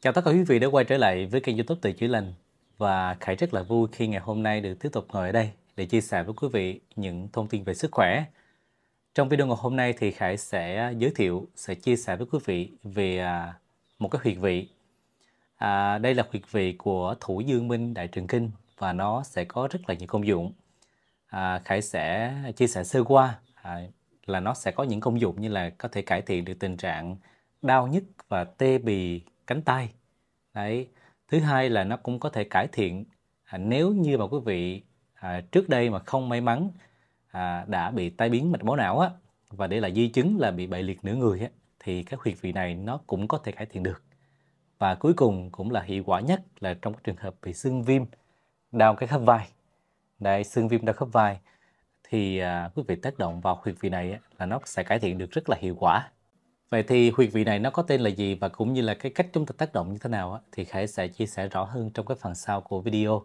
Chào tất cả quý vị đã quay trở lại với kênh youtube Từ Chữa Lành Và Khải rất là vui khi ngày hôm nay được tiếp tục ngồi ở đây để chia sẻ với quý vị những thông tin về sức khỏe Trong video ngày hôm nay thì Khải sẽ giới thiệu, sẽ chia sẻ với quý vị về à, một cái huyệt vị à, Đây là huyệt vị của Thủ Dương Minh Đại Trường Kinh và nó sẽ có rất là nhiều công dụng à, Khải sẽ chia sẻ sơ qua à, là nó sẽ có những công dụng như là có thể cải thiện được tình trạng đau nhức và tê bì cánh tay đấy thứ hai là nó cũng có thể cải thiện à, nếu như mà quý vị à, trước đây mà không may mắn à, đã bị tai biến mạch máu não á và để lại di chứng là bị bại liệt nửa người á thì các huyệt vị này nó cũng có thể cải thiện được và cuối cùng cũng là hiệu quả nhất là trong trường hợp bị xương viêm đau cái khớp vai đấy xương viêm đau khớp vai thì à, quý vị tác động vào huyệt vị này á, là nó sẽ cải thiện được rất là hiệu quả Vậy thì huyệt vị này nó có tên là gì và cũng như là cái cách chúng ta tác động như thế nào thì Khải sẽ chia sẻ rõ hơn trong cái phần sau của video.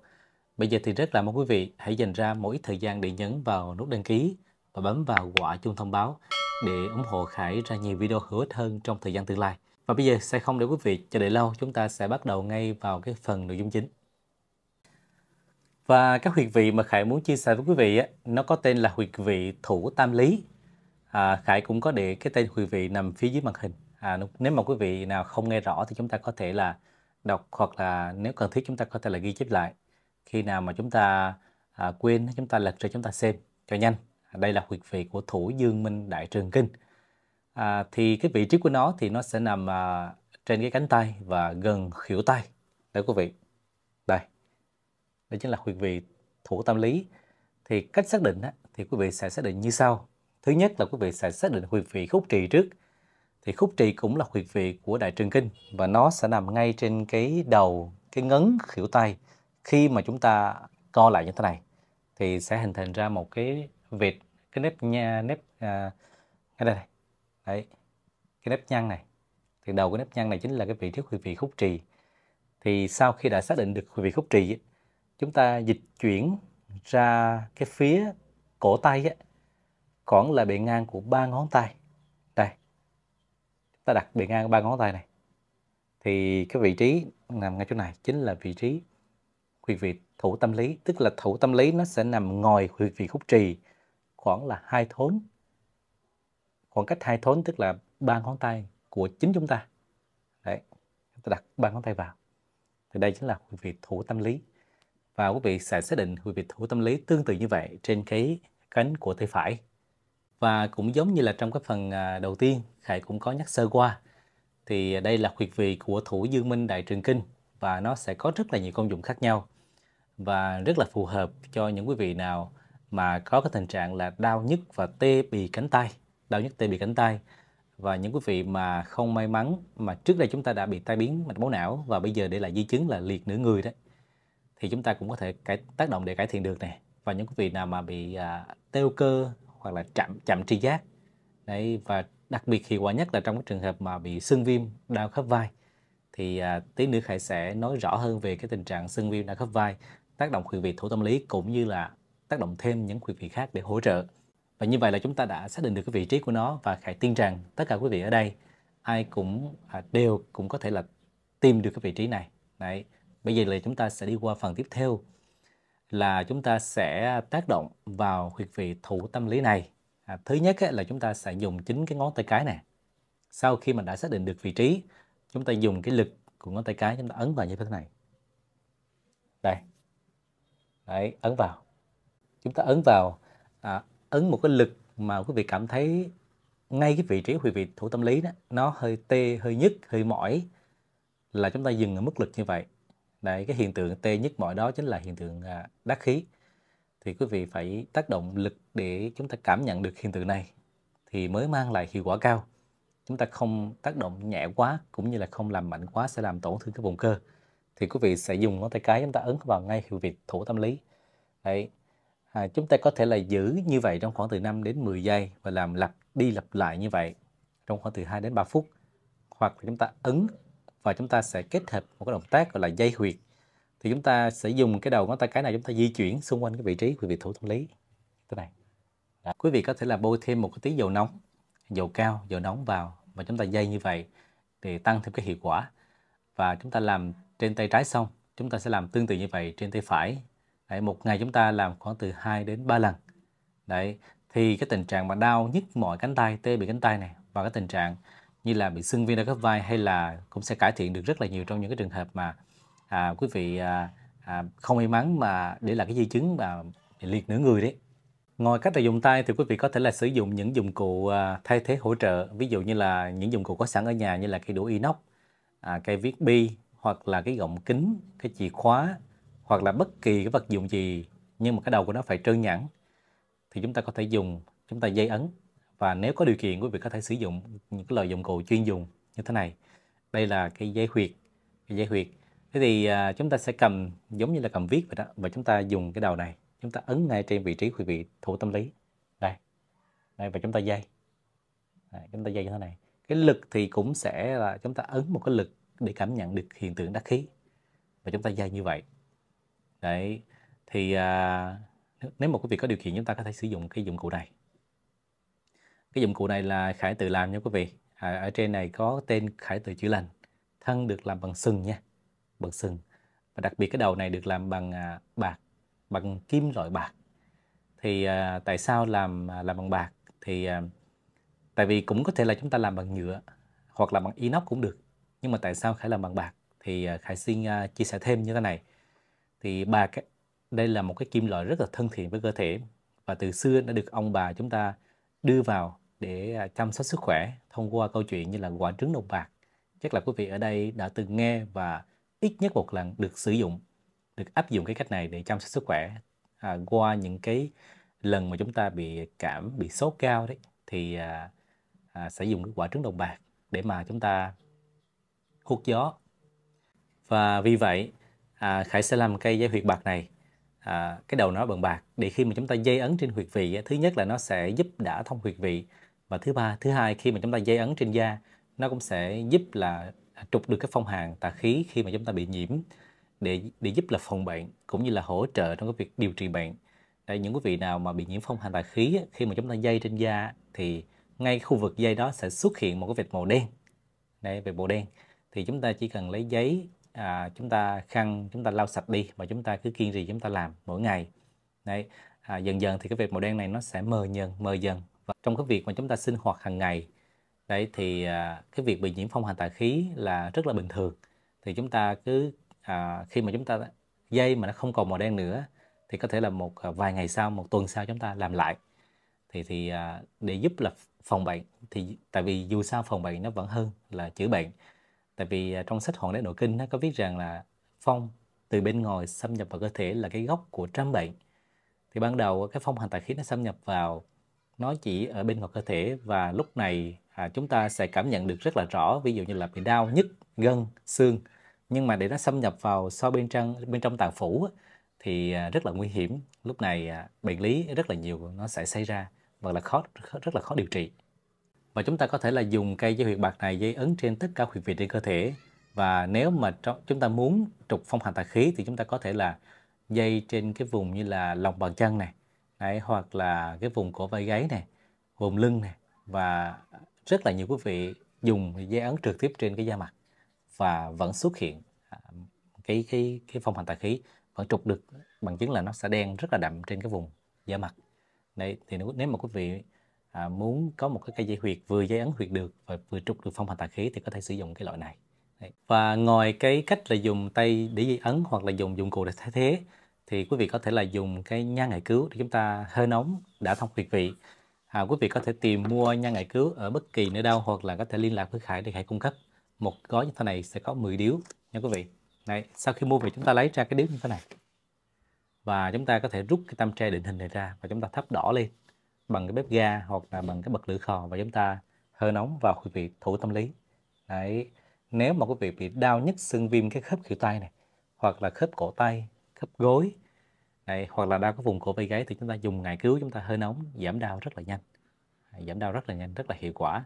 Bây giờ thì rất là mong quý vị hãy dành ra một ít thời gian để nhấn vào nút đăng ký và bấm vào quả chuông thông báo để ủng hộ Khải ra nhiều video hữu ích hơn trong thời gian tương lai. Và bây giờ sẽ không để quý vị chờ đợi lâu, chúng ta sẽ bắt đầu ngay vào cái phần nội dung chính. Và các huyệt vị mà Khải muốn chia sẻ với quý vị nó có tên là huyệt vị thủ tam lý à, Khải cũng có để cái tên quý vị nằm phía dưới màn hình à, nếu mà quý vị nào không nghe rõ thì chúng ta có thể là đọc hoặc là nếu cần thiết chúng ta có thể là ghi chép lại khi nào mà chúng ta à, quên chúng ta lật ra chúng ta xem cho nhanh à, đây là huyệt vị của thủ dương minh đại trường kinh à, thì cái vị trí của nó thì nó sẽ nằm à, trên cái cánh tay và gần khỉu tay đấy quý vị đây Đây chính là huyệt vị thủ tâm lý thì cách xác định á, thì quý vị sẽ xác định như sau Thứ nhất là quý vị sẽ xác định huyệt vị khúc trì trước. Thì khúc trì cũng là huyệt vị của đại trương kinh và nó sẽ nằm ngay trên cái đầu, cái ngấn khuỷu tay. Khi mà chúng ta co lại như thế này thì sẽ hình thành ra một cái vệt, cái nếp nha, nếp à, ngay đây này. Đấy. Cái nếp nhăn này. Thì đầu của nếp nhăn này chính là cái vị trí huyệt vị khúc trì. Thì sau khi đã xác định được huyệt vị khúc trì, chúng ta dịch chuyển ra cái phía cổ tay ấy, khoảng là bề ngang của ba ngón tay đây ta đặt bề ngang ba ngón tay này thì cái vị trí nằm ngay chỗ này chính là vị trí huyệt vị thủ tâm lý tức là thủ tâm lý nó sẽ nằm ngồi huyệt vị khúc trì khoảng là hai thốn khoảng cách hai thốn tức là ba ngón tay của chính chúng ta đấy ta đặt ba ngón tay vào thì đây chính là huyệt vị thủ tâm lý và quý vị sẽ xác định huyệt vị thủ tâm lý tương tự như vậy trên cái cánh của tay phải và cũng giống như là trong cái phần à, đầu tiên khải cũng có nhắc sơ qua thì đây là huyệt vị của thủ dương minh đại trường kinh và nó sẽ có rất là nhiều công dụng khác nhau và rất là phù hợp cho những quý vị nào mà có cái tình trạng là đau nhức và tê bì cánh tay đau nhức tê bì cánh tay và những quý vị mà không may mắn mà trước đây chúng ta đã bị tai biến mạch máu não và bây giờ để lại di chứng là liệt nửa người đấy thì chúng ta cũng có thể cải, tác động để cải thiện được này và những quý vị nào mà bị à, teo cơ hoặc là chậm chậm tri giác đấy và đặc biệt hiệu quả nhất là trong các trường hợp mà bị sưng viêm đau khớp vai thì à, tí nữa khải sẽ nói rõ hơn về cái tình trạng sưng viêm đau khớp vai tác động huyệt vị thủ tâm lý cũng như là tác động thêm những huyệt vị khác để hỗ trợ và như vậy là chúng ta đã xác định được cái vị trí của nó và khải tin rằng tất cả quý vị ở đây ai cũng à, đều cũng có thể là tìm được cái vị trí này đấy bây giờ là chúng ta sẽ đi qua phần tiếp theo là chúng ta sẽ tác động vào huyệt vị thủ tâm lý này. À, thứ nhất ấy, là chúng ta sẽ dùng chính cái ngón tay cái này. Sau khi mình đã xác định được vị trí, chúng ta dùng cái lực của ngón tay cái chúng ta ấn vào như thế này. Đây. Đấy, ấn vào. Chúng ta ấn vào à, ấn một cái lực mà quý vị cảm thấy ngay cái vị trí huyệt vị thủ tâm lý đó, nó hơi tê, hơi nhức, hơi mỏi là chúng ta dừng ở mức lực như vậy Đấy, cái hiện tượng tê nhức mỏi đó chính là hiện tượng à, đắc khí. Thì quý vị phải tác động lực để chúng ta cảm nhận được hiện tượng này thì mới mang lại hiệu quả cao. Chúng ta không tác động nhẹ quá cũng như là không làm mạnh quá sẽ làm tổn thương cái vùng cơ. Thì quý vị sẽ dùng ngón tay cái chúng ta ấn vào ngay hiệu việc thủ tâm lý. Đấy. À, chúng ta có thể là giữ như vậy trong khoảng từ 5 đến 10 giây và làm lặp đi lặp lại như vậy trong khoảng từ 2 đến 3 phút hoặc chúng ta ấn và chúng ta sẽ kết hợp một cái động tác gọi là dây huyệt thì chúng ta sẽ dùng cái đầu ngón tay cái này chúng ta di chuyển xung quanh cái vị trí của vị thủ tâm lý thế này Đó. quý vị có thể là bôi thêm một cái tí dầu nóng dầu cao dầu nóng vào và chúng ta dây như vậy để tăng thêm cái hiệu quả và chúng ta làm trên tay trái xong chúng ta sẽ làm tương tự như vậy trên tay phải đấy, một ngày chúng ta làm khoảng từ 2 đến 3 lần đấy thì cái tình trạng mà đau nhức mỏi cánh tay tê bị cánh tay này và cái tình trạng như là bị sưng viêm đa khớp vai hay là cũng sẽ cải thiện được rất là nhiều trong những cái trường hợp mà à, quý vị à, à, không may mắn mà để là cái di chứng mà bị liệt nửa người đấy ngoài cách là dùng tay thì quý vị có thể là sử dụng những dụng cụ à, thay thế hỗ trợ ví dụ như là những dụng cụ có sẵn ở nhà như là cây đũa inox à, cây viết bi hoặc là cái gọng kính cái chìa khóa hoặc là bất kỳ cái vật dụng gì nhưng mà cái đầu của nó phải trơn nhẵn thì chúng ta có thể dùng chúng ta dây ấn và nếu có điều kiện quý vị có thể sử dụng những cái loại dụng cụ chuyên dùng như thế này đây là cái dây huyệt cái dây huyệt thế thì à, chúng ta sẽ cầm giống như là cầm viết vậy đó và chúng ta dùng cái đầu này chúng ta ấn ngay trên vị trí quý vị thủ tâm lý đây đây và chúng ta dây đây, chúng ta dây như thế này cái lực thì cũng sẽ là chúng ta ấn một cái lực để cảm nhận được hiện tượng đắc khí và chúng ta dây như vậy đấy thì à, nếu mà quý vị có điều kiện chúng ta có thể sử dụng cái dụng cụ này cái dụng cụ này là khải tự làm nha quý vị à, ở trên này có tên khải tự chữa lành thân được làm bằng sừng nha bằng sừng và đặc biệt cái đầu này được làm bằng à, bạc bằng kim loại bạc thì à, tại sao làm à, làm bằng bạc thì à, tại vì cũng có thể là chúng ta làm bằng nhựa hoặc là bằng inox cũng được nhưng mà tại sao khải làm bằng bạc thì à, khải xin à, chia sẻ thêm như thế này thì bạc đây là một cái kim loại rất là thân thiện với cơ thể và từ xưa đã được ông bà chúng ta đưa vào để à, chăm sóc sức khỏe thông qua câu chuyện như là quả trứng đồng bạc. Chắc là quý vị ở đây đã từng nghe và ít nhất một lần được sử dụng, được áp dụng cái cách này để chăm sóc sức khỏe à, qua những cái lần mà chúng ta bị cảm, bị sốt cao đấy thì à, à, sẽ dùng quả trứng đồng bạc để mà chúng ta hút gió và vì vậy à, Khải sẽ làm cây dây huyệt bạc này à, cái đầu nó bằng bạc để khi mà chúng ta dây ấn trên huyệt vị thứ nhất là nó sẽ giúp đã thông huyệt vị và thứ ba thứ hai khi mà chúng ta dây ấn trên da nó cũng sẽ giúp là trục được cái phong hàn tà khí khi mà chúng ta bị nhiễm để để giúp là phòng bệnh cũng như là hỗ trợ trong cái việc điều trị bệnh Đấy, những quý vị nào mà bị nhiễm phong hàn tà khí khi mà chúng ta dây trên da thì ngay khu vực dây đó sẽ xuất hiện một cái vệt màu đen đây vệt màu đen thì chúng ta chỉ cần lấy giấy à, chúng ta khăn chúng ta lau sạch đi và chúng ta cứ kiên trì chúng ta làm mỗi ngày Đấy, à, dần dần thì cái vệt màu đen này nó sẽ mờ dần mờ dần và trong cái việc mà chúng ta sinh hoạt hàng ngày đấy thì à, cái việc bị nhiễm phong hành tà khí là rất là bình thường thì chúng ta cứ à, khi mà chúng ta dây mà nó không còn màu đen nữa thì có thể là một à, vài ngày sau một tuần sau chúng ta làm lại thì thì à, để giúp là phòng bệnh thì tại vì dù sao phòng bệnh nó vẫn hơn là chữa bệnh tại vì à, trong sách hoàng đế nội kinh nó có viết rằng là phong từ bên ngoài xâm nhập vào cơ thể là cái gốc của trăm bệnh thì ban đầu cái phong hành tà khí nó xâm nhập vào nó chỉ ở bên ngoài cơ thể và lúc này à, chúng ta sẽ cảm nhận được rất là rõ ví dụ như là bị đau nhức gân xương nhưng mà để nó xâm nhập vào sâu bên trong bên trong tạng phủ thì à, rất là nguy hiểm lúc này à, bệnh lý rất là nhiều nó sẽ xảy ra và là khó rất là khó điều trị và chúng ta có thể là dùng cây dây huyệt bạc này dây ấn trên tất cả huyệt vị trên cơ thể và nếu mà chúng ta muốn trục phong hành tà khí thì chúng ta có thể là dây trên cái vùng như là lòng bàn chân này Đấy, hoặc là cái vùng cổ vai gáy này vùng lưng này và rất là nhiều quý vị dùng dây ấn trực tiếp trên cái da mặt và vẫn xuất hiện à, cái cái cái phong hành tà khí vẫn trục được bằng chứng là nó sẽ đen rất là đậm trên cái vùng da mặt đấy thì nếu, nếu mà quý vị à, muốn có một cái cây dây huyệt vừa dây ấn huyệt được và vừa trục được phong hành tà khí thì có thể sử dụng cái loại này đấy. và ngoài cái cách là dùng tay để dây ấn hoặc là dùng dụng cụ để thay thế thì quý vị có thể là dùng cái nha ngải cứu để chúng ta hơi nóng đã thông huyệt vị à, quý vị có thể tìm mua nha ngải cứu ở bất kỳ nơi đâu hoặc là có thể liên lạc với Khải để Khải cung cấp một gói như thế này sẽ có 10 điếu nha quý vị này sau khi mua về chúng ta lấy ra cái điếu như thế này và chúng ta có thể rút cái tam tre định hình này ra và chúng ta thắp đỏ lên bằng cái bếp ga hoặc là bằng cái bật lửa khò và chúng ta hơi nóng vào quý vị thủ tâm lý Đấy, nếu mà quý vị bị đau nhức xương viêm cái khớp khỉu tay này hoặc là khớp cổ tay khớp gối Đấy, hoặc là đau các vùng cổ vai gáy thì chúng ta dùng ngải cứu chúng ta hơi nóng giảm đau rất là nhanh giảm đau rất là nhanh rất là hiệu quả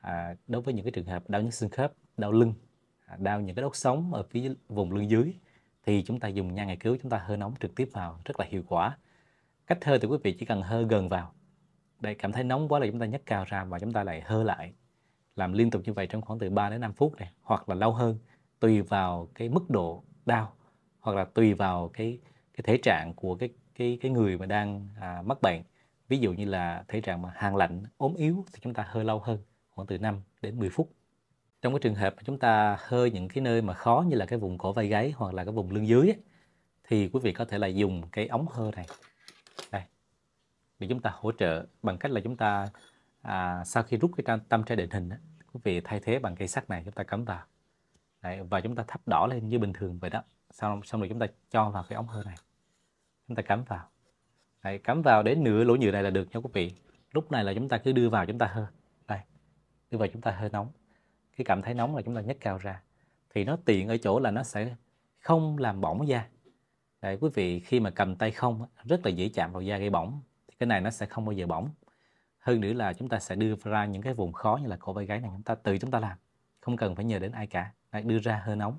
à, đối với những cái trường hợp đau nhức xương khớp đau lưng à, đau những cái đốt sống ở phía vùng lưng dưới thì chúng ta dùng nha ngải cứu chúng ta hơi nóng trực tiếp vào rất là hiệu quả cách hơi thì quý vị chỉ cần hơi gần vào đây cảm thấy nóng quá là chúng ta nhấc cao ra và chúng ta lại hơi lại làm liên tục như vậy trong khoảng từ 3 đến 5 phút này hoặc là lâu hơn tùy vào cái mức độ đau hoặc là tùy vào cái cái thể trạng của cái cái cái người mà đang à, mắc bệnh ví dụ như là thể trạng mà hàng lạnh ốm yếu thì chúng ta hơi lâu hơn khoảng từ 5 đến 10 phút trong cái trường hợp mà chúng ta hơi những cái nơi mà khó như là cái vùng cổ vai gáy hoặc là cái vùng lưng dưới ấy, thì quý vị có thể là dùng cái ống hơ này đây để chúng ta hỗ trợ bằng cách là chúng ta à, sau khi rút cái tâm trái định hình ấy, quý vị thay thế bằng cây sắt này chúng ta cắm vào Đấy, và chúng ta thắp đỏ lên như bình thường vậy đó xong xong rồi chúng ta cho vào cái ống hơi này chúng ta cắm vào Đấy, cắm vào đến nửa lỗ nhựa này là được nha quý vị lúc này là chúng ta cứ đưa vào chúng ta hơi đây đưa vào chúng ta hơi nóng khi cảm thấy nóng là chúng ta nhấc cao ra thì nó tiện ở chỗ là nó sẽ không làm bỏng da Đấy, quý vị khi mà cầm tay không rất là dễ chạm vào da gây bỏng thì cái này nó sẽ không bao giờ bỏng hơn nữa là chúng ta sẽ đưa ra những cái vùng khó như là cổ vai gáy này chúng ta tự chúng ta làm không cần phải nhờ đến ai cả Đấy, đưa ra hơi nóng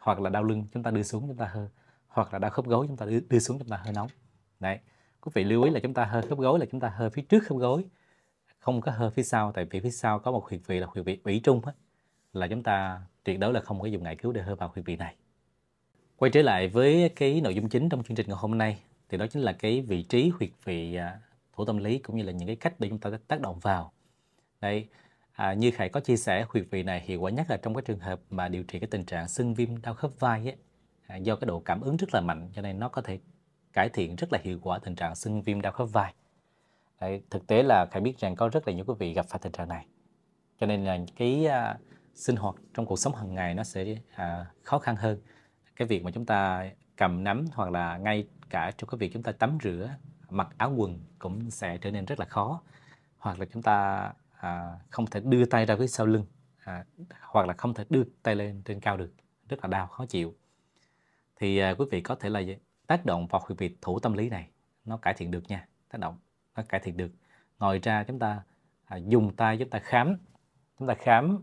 hoặc là đau lưng chúng ta đưa xuống chúng ta hơi hoặc là đau khớp gối chúng ta đưa, đưa xuống chúng ta hơi nóng đấy quý vị lưu ý là chúng ta hơi khớp gối là chúng ta hơi phía trước khớp gối không có hơi phía sau tại vì phía sau có một huyệt vị là huyệt vị ủy trung á là chúng ta tuyệt đối là không có dùng ngải cứu để hơi vào huyệt vị này quay trở lại với cái nội dung chính trong chương trình ngày hôm nay thì đó chính là cái vị trí huyệt vị à, thủ tâm lý cũng như là những cái cách để chúng ta tác động vào đấy À, như Khải có chia sẻ, huyệt vị này hiệu quả nhất là trong cái trường hợp mà điều trị cái tình trạng sưng viêm đau khớp vai ấy, à, do cái độ cảm ứng rất là mạnh cho nên nó có thể cải thiện rất là hiệu quả tình trạng sưng viêm đau khớp vai. Đấy, thực tế là Khải biết rằng có rất là nhiều quý vị gặp phải tình trạng này. Cho nên là cái à, sinh hoạt trong cuộc sống hàng ngày nó sẽ à, khó khăn hơn. Cái việc mà chúng ta cầm nắm hoặc là ngay cả trong cái việc chúng ta tắm rửa, mặc áo quần cũng sẽ trở nên rất là khó. Hoặc là chúng ta à, không thể đưa tay ra phía sau lưng à, hoặc là không thể đưa tay lên trên cao được rất là đau khó chịu thì à, quý vị có thể là tác động vào cái việc thủ tâm lý này nó cải thiện được nha tác động nó cải thiện được ngoài ra chúng ta à, dùng tay chúng ta khám chúng ta khám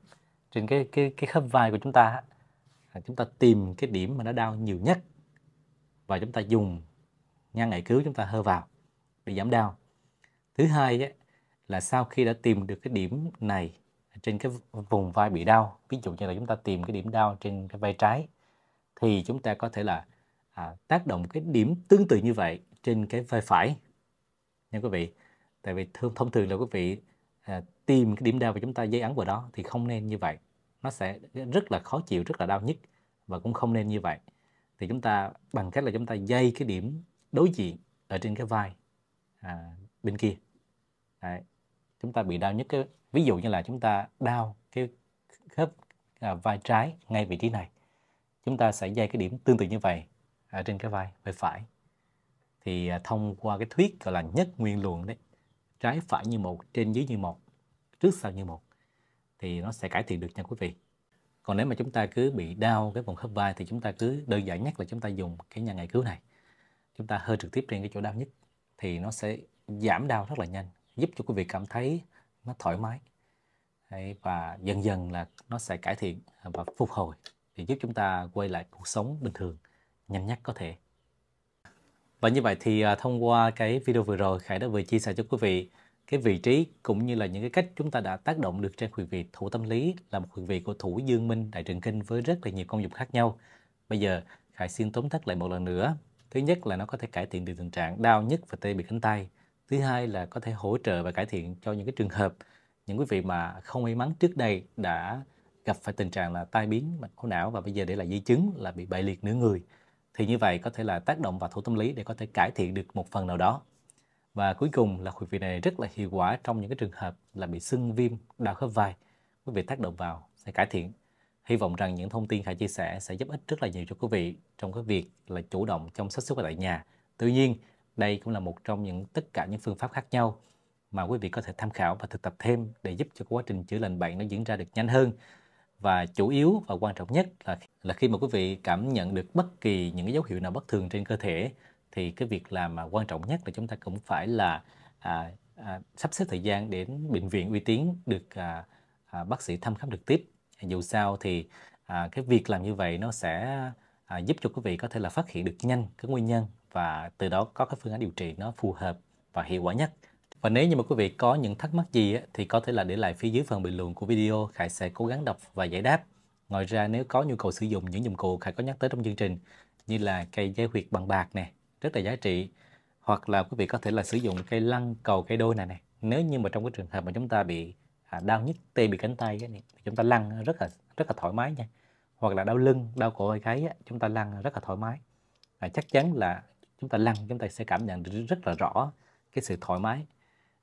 trên cái cái cái khớp vai của chúng ta à, chúng ta tìm cái điểm mà nó đau nhiều nhất và chúng ta dùng nhăn ngải cứu chúng ta hơ vào để giảm đau thứ hai ấy, là sau khi đã tìm được cái điểm này trên cái vùng vai bị đau ví dụ như là chúng ta tìm cái điểm đau trên cái vai trái thì chúng ta có thể là à, tác động cái điểm tương tự như vậy trên cái vai phải nha quý vị tại vì thông, thông thường là quý vị à, tìm cái điểm đau và chúng ta dây ấn vào đó thì không nên như vậy nó sẽ rất là khó chịu rất là đau nhức và cũng không nên như vậy thì chúng ta bằng cách là chúng ta dây cái điểm đối diện ở trên cái vai à, bên kia Đấy chúng ta bị đau nhất cái ví dụ như là chúng ta đau cái khớp à, vai trái ngay vị trí này chúng ta sẽ dây cái điểm tương tự như vậy ở trên cái vai vai phải thì à, thông qua cái thuyết gọi là nhất nguyên luận đấy trái phải như một trên dưới như một trước sau như một thì nó sẽ cải thiện được nha quý vị còn nếu mà chúng ta cứ bị đau cái vùng khớp vai thì chúng ta cứ đơn giản nhất là chúng ta dùng cái nhà ngày cứu này chúng ta hơi trực tiếp trên cái chỗ đau nhất thì nó sẽ giảm đau rất là nhanh giúp cho quý vị cảm thấy nó thoải mái Đấy, và dần dần là nó sẽ cải thiện và phục hồi thì giúp chúng ta quay lại cuộc sống bình thường nhanh nhất có thể và như vậy thì à, thông qua cái video vừa rồi Khải đã vừa chia sẻ cho quý vị cái vị trí cũng như là những cái cách chúng ta đã tác động được trên huyệt vị thủ tâm lý là một huyệt vị của thủ dương minh đại trường kinh với rất là nhiều công dụng khác nhau. Bây giờ Khải xin tóm tắt lại một lần nữa. Thứ nhất là nó có thể cải thiện được tình trạng đau nhức và tê bị cánh tay thứ hai là có thể hỗ trợ và cải thiện cho những cái trường hợp những quý vị mà không may mắn trước đây đã gặp phải tình trạng là tai biến mạch máu não và bây giờ để lại di chứng là bị bại liệt nửa người thì như vậy có thể là tác động vào thủ tâm lý để có thể cải thiện được một phần nào đó và cuối cùng là quý vị này rất là hiệu quả trong những cái trường hợp là bị sưng viêm đau khớp vai quý vị tác động vào sẽ cải thiện hy vọng rằng những thông tin Khải chia sẻ sẽ giúp ích rất là nhiều cho quý vị trong cái việc là chủ động chăm sóc sức khỏe tại nhà tuy nhiên đây cũng là một trong những tất cả những phương pháp khác nhau mà quý vị có thể tham khảo và thực tập thêm để giúp cho quá trình chữa lành bệnh nó diễn ra được nhanh hơn. Và chủ yếu và quan trọng nhất là là khi mà quý vị cảm nhận được bất kỳ những dấu hiệu nào bất thường trên cơ thể thì cái việc làm mà quan trọng nhất là chúng ta cũng phải là à, à, sắp xếp thời gian đến bệnh viện uy tín được à, à, bác sĩ thăm khám trực tiếp. Dù sao thì à, cái việc làm như vậy nó sẽ à, giúp cho quý vị có thể là phát hiện được nhanh cái nguyên nhân và từ đó có cái phương án điều trị nó phù hợp và hiệu quả nhất. Và nếu như mà quý vị có những thắc mắc gì thì có thể là để lại phía dưới phần bình luận của video, Khải sẽ cố gắng đọc và giải đáp. Ngoài ra nếu có nhu cầu sử dụng những dụng cụ Khải có nhắc tới trong chương trình như là cây dây huyệt bằng bạc này rất là giá trị. Hoặc là quý vị có thể là sử dụng cây lăn cầu cây đôi này này. Nếu như mà trong cái trường hợp mà chúng ta bị à, đau nhức tê bị cánh tay ấy, này, chúng ta lăn rất là rất là thoải mái nha. Hoặc là đau lưng, đau cổ hay gáy chúng ta lăn rất là thoải mái. À, chắc chắn là chúng ta lăn chúng ta sẽ cảm nhận rất là rõ cái sự thoải mái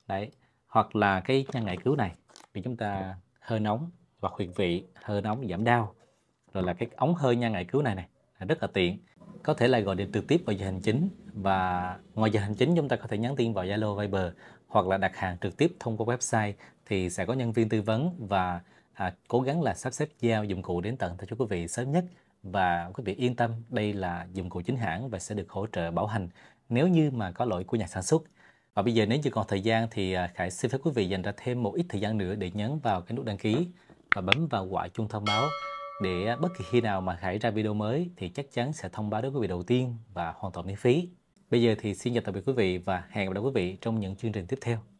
đấy hoặc là cái nhân ngại cứu này thì chúng ta hơi nóng và huyệt vị hơi nóng giảm đau rồi là cái ống hơi nhân ngại cứu này này rất là tiện có thể là gọi điện trực tiếp vào giờ hành chính và ngoài giờ hành chính chúng ta có thể nhắn tin vào Zalo Viber hoặc là đặt hàng trực tiếp thông qua website thì sẽ có nhân viên tư vấn và à, cố gắng là sắp xếp giao dụng cụ đến tận tay cho quý vị sớm nhất và quý vị yên tâm đây là dụng cụ chính hãng và sẽ được hỗ trợ bảo hành nếu như mà có lỗi của nhà sản xuất. Và bây giờ nếu như còn thời gian thì à, Khải xin phép quý vị dành ra thêm một ít thời gian nữa để nhấn vào cái nút đăng ký và bấm vào quả chuông thông báo để à, bất kỳ khi nào mà Khải ra video mới thì chắc chắn sẽ thông báo đến quý vị đầu tiên và hoàn toàn miễn phí. Bây giờ thì xin chào tạm biệt quý vị và hẹn gặp lại quý vị trong những chương trình tiếp theo.